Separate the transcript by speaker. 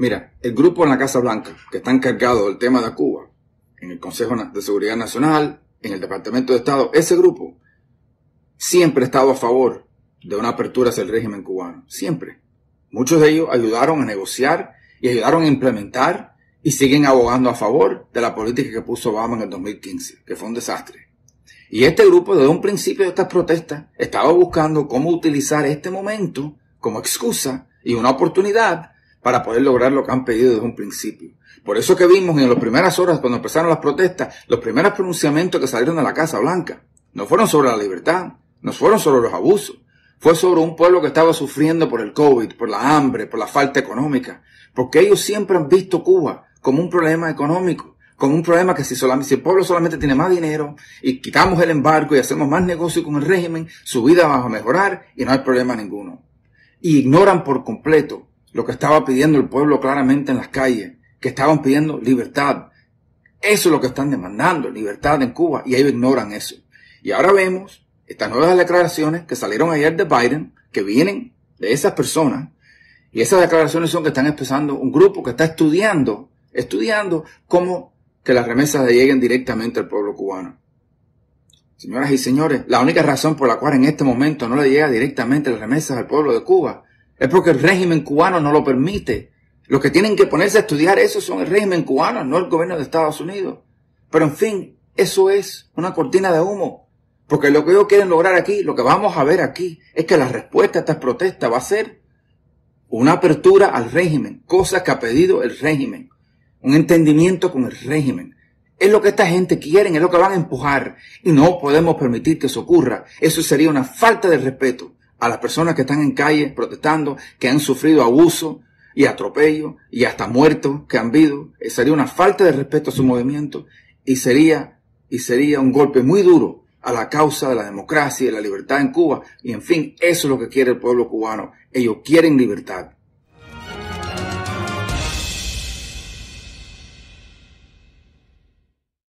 Speaker 1: Mira, el grupo en la Casa Blanca, que está encargado del tema de Cuba, en el Consejo de Seguridad Nacional, en el Departamento de Estado, ese grupo siempre ha estado a favor de una apertura hacia el régimen cubano, siempre. Muchos de ellos ayudaron a negociar y ayudaron a implementar y siguen abogando a favor de la política que puso Obama en el 2015, que fue un desastre. Y este grupo desde un principio de estas protestas estaba buscando cómo utilizar este momento como excusa y una oportunidad para poder lograr lo que han pedido desde un principio. Por eso que vimos en las primeras horas, cuando empezaron las protestas, los primeros pronunciamientos que salieron de la Casa Blanca, no fueron sobre la libertad, no fueron sobre los abusos, fue sobre un pueblo que estaba sufriendo por el COVID, por la hambre, por la falta económica, porque ellos siempre han visto Cuba como un problema económico, como un problema que si, solamente, si el pueblo solamente tiene más dinero y quitamos el embargo y hacemos más negocio con el régimen, su vida va a mejorar y no hay problema ninguno. Y ignoran por completo lo que estaba pidiendo el pueblo claramente en las calles, que estaban pidiendo libertad. Eso es lo que están demandando, libertad en Cuba, y ellos ignoran eso. Y ahora vemos estas nuevas declaraciones que salieron ayer de Biden, que vienen de esas personas, y esas declaraciones son que están expresando un grupo que está estudiando, estudiando cómo que las remesas lleguen directamente al pueblo cubano. Señoras y señores, la única razón por la cual en este momento no le llega directamente las remesas al pueblo de Cuba es porque el régimen cubano no lo permite. Los que tienen que ponerse a estudiar eso son el régimen cubano, no el gobierno de Estados Unidos. Pero en fin, eso es una cortina de humo. Porque lo que ellos quieren lograr aquí, lo que vamos a ver aquí, es que la respuesta a estas protestas va a ser una apertura al régimen, cosa que ha pedido el régimen, un entendimiento con el régimen. Es lo que esta gente quiere, es lo que van a empujar y no podemos permitir que eso ocurra. Eso sería una falta de respeto a las personas que están en calle protestando, que han sufrido abuso y atropello y hasta muertos que han habido. Eh, sería una falta de respeto a su movimiento y sería, y sería un golpe muy duro a la causa de la democracia y de la libertad en Cuba. Y en fin, eso es lo que quiere el pueblo cubano. Ellos quieren libertad.